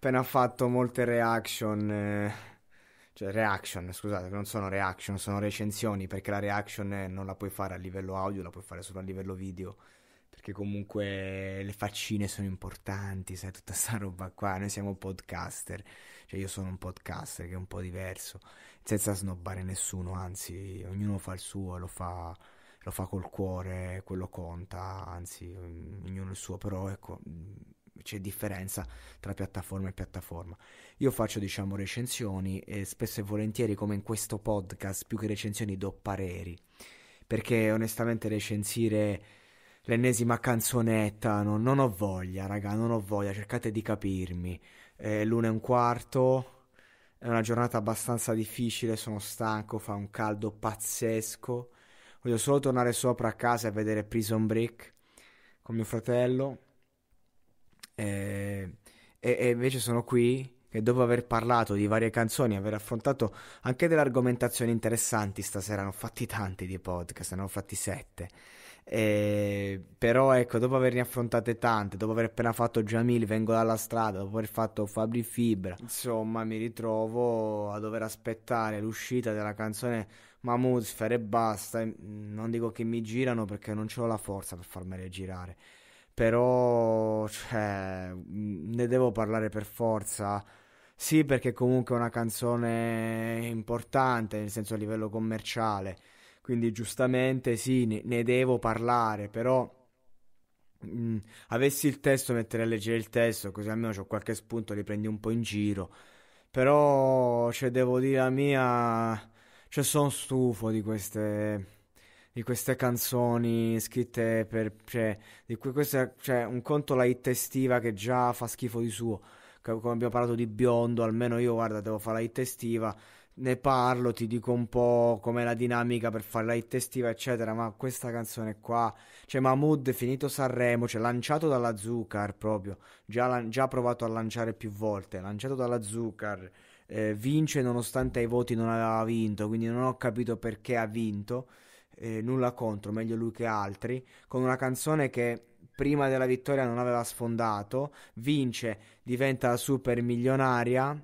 appena fatto molte reaction. Eh, cioè, reaction, scusate, non sono reaction, sono recensioni, perché la reaction eh, non la puoi fare a livello audio, la puoi fare solo a livello video. Perché comunque le faccine sono importanti, sai, tutta sta roba qua. Noi siamo podcaster, cioè io sono un podcaster che è un po' diverso, senza snobbare nessuno, anzi, ognuno fa il suo e lo fa lo fa col cuore, quello conta, anzi, mm, ognuno il suo, però ecco, mm, c'è differenza tra piattaforma e piattaforma. Io faccio, diciamo, recensioni e spesso e volentieri, come in questo podcast, più che recensioni do pareri. Perché onestamente recensire l'ennesima canzonetta, no, non ho voglia, raga, non ho voglia, cercate di capirmi. È l'una e un quarto, è una giornata abbastanza difficile, sono stanco, fa un caldo pazzesco. Voglio solo tornare sopra a casa e vedere Prison Break con mio fratello e, ehm, e, e invece sono qui che dopo aver parlato di varie canzoni, aver affrontato anche delle argomentazioni interessanti stasera, ne ho fatti tanti di podcast, ne ho fatti sette. E, ehm, però ecco, dopo averne affrontate tante, dopo aver appena fatto Jamil, vengo dalla strada, dopo aver fatto Fabri Fibra, insomma mi ritrovo a dover aspettare l'uscita della canzone Mamuzfer e basta. Non dico che mi girano perché non ho la forza per farmele girare però cioè, mm, ne devo parlare per forza. Sì, perché comunque è una canzone importante, nel senso a livello commerciale. Quindi giustamente sì, ne, ne devo parlare, però mh, mm, avessi il testo metterei a leggere il testo, così almeno ho qualche spunto, li prendi un po' in giro. Però cioè, devo dire la mia, cioè sono stufo di queste di queste canzoni scritte per... Cioè, di que- questa, cioè, un conto la hit estiva che già fa schifo di suo. come abbiamo parlato di biondo, almeno io, guarda, devo fare la hit estiva. Ne parlo, ti dico un po' com'è la dinamica per fare la hit estiva, eccetera. Ma questa canzone qua, cioè Mahmood finito Sanremo, cioè lanciato dalla Zucar proprio, già, lan- già provato a lanciare più volte, lanciato dalla Zucar, eh, vince nonostante ai voti non aveva vinto, quindi non ho capito perché ha vinto eh, nulla contro, meglio lui che altri, con una canzone che prima della vittoria non aveva sfondato, vince, diventa super milionaria.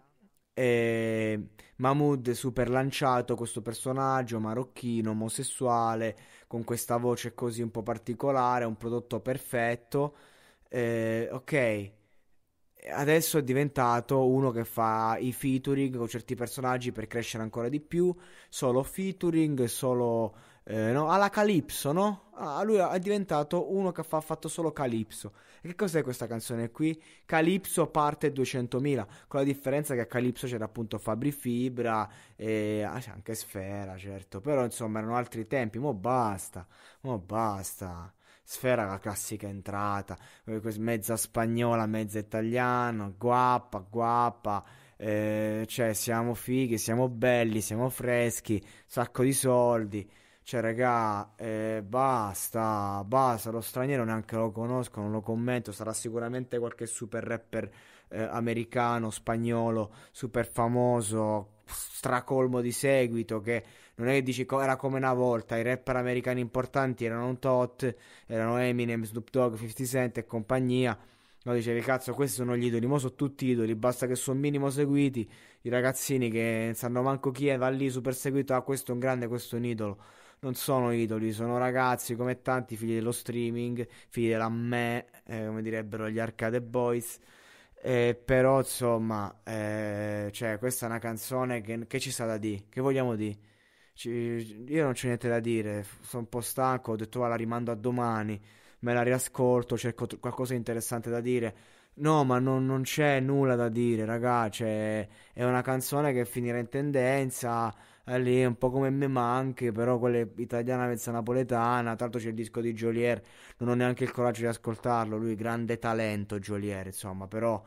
E Mahmood super lanciato questo personaggio marocchino omosessuale con questa voce così un po' particolare un prodotto perfetto eh, ok adesso è diventato uno che fa i featuring con certi personaggi per crescere ancora di più solo featuring solo eh, no? alla Calypso, no? Ah, lui è diventato uno che fa, ha fatto solo Calypso. E che cos'è questa canzone qui? Calypso parte 200.000, con la differenza che a Calypso c'era appunto Fabri Fibra e ah, anche Sfera, certo, però insomma erano altri tempi, mo basta, mo basta. Sfera la classica entrata, eh, mezza spagnola, mezza italiana, guappa, guappa. Eh, cioè siamo fighi, siamo belli, siamo freschi, sacco di soldi. Cioè, raga, eh, basta, basta, lo straniero neanche lo conosco, non lo commento, sarà sicuramente qualche super rapper eh, americano, spagnolo, super famoso, stracolmo di seguito, che non è che dici era come una volta, i rapper americani importanti erano un tot, erano Eminem, Snoop Dogg, 50 Cent e compagnia. No, dicevi, cazzo, questi sono gli idoli, mo sono tutti idoli, basta che sono minimo seguiti, i ragazzini che non sanno manco chi è, va lì super seguito, ah, questo è un grande, questo è un idolo non sono idoli, sono ragazzi come tanti, figli dello streaming, figli della me, eh, come direbbero gli Arcade Boys. Eh, però insomma, eh, cioè, questa è una canzone che, che ci sta da dire, che vogliamo dire? Ci, io non c'ho niente da dire, sono un po' stanco, ho detto va la rimando a domani, me la riascolto, cerco t- qualcosa di interessante da dire. No, ma non, non c'è nulla da dire, ragazzi, cioè, è una canzone che finirà in tendenza, è eh, lì un po' come me manche, però quella italiana mezza napoletana, tra l'altro c'è il disco di Jolier, non ho neanche il coraggio di ascoltarlo, lui grande talento Jolier, insomma, però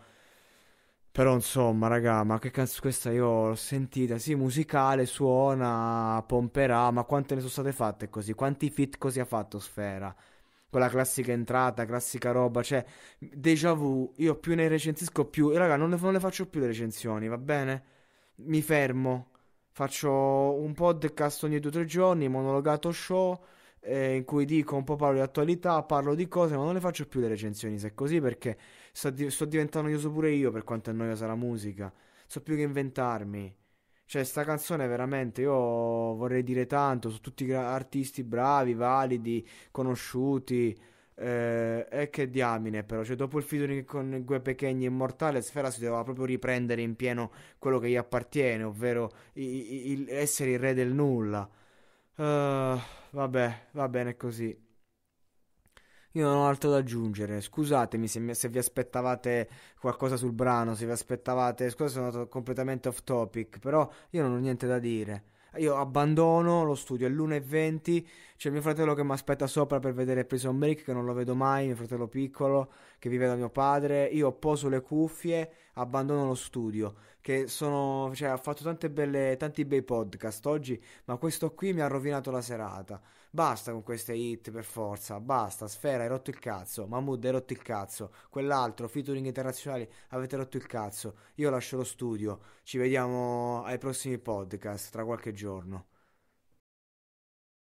però insomma, raga, ma che cazzo questa io l'ho sentita, sì, musicale, suona, pomperà, ma quante ne sono state fatte così? Quanti fit così ha fatto Sfera? Quella classica entrata, classica roba, cioè, déjà vu, io più ne recensisco più, raga, non le, non le faccio più le recensioni, va bene? Mi fermo, faccio un podcast ogni due o tre giorni, monologato show, eh, in cui dico un po' parlo di attualità, parlo di cose, ma non le faccio più le recensioni se è così perché sto, di- sto diventando noioso pure io per quanto è noiosa la musica, so più che inventarmi. Cioè, sta canzone veramente io vorrei dire tanto su tutti gli artisti bravi, validi, conosciuti eh, e che diamine, però, cioè, dopo il featuring con Gue Pechegni Immortale, Sfera si doveva proprio riprendere in pieno quello che gli appartiene, ovvero i, i, essere il re del nulla. Uh, vabbè, va bene così. Io non ho altro da aggiungere. Scusatemi se, mi, se, vi aspettavate qualcosa sul brano, se vi aspettavate. Scusa, sono andato completamente off topic, però io non ho niente da dire. Io abbandono lo studio, è l'1.20, c'è mio fratello che mi aspetta sopra per vedere Prison Break, che non lo vedo mai, mio fratello piccolo, che vive da mio padre. Io poso le cuffie, abbandono lo studio, che sono, cioè, ha fatto tante belle, tanti bei podcast oggi, ma questo qui mi ha rovinato la serata. Basta con queste hit per forza, basta, Sfera hai rotto il cazzo, Mahmood hai rotto il cazzo, quell'altro, featuring internazionali, avete rotto il cazzo. Io lascio lo studio, ci vediamo ai prossimi podcast tra qualche giorno.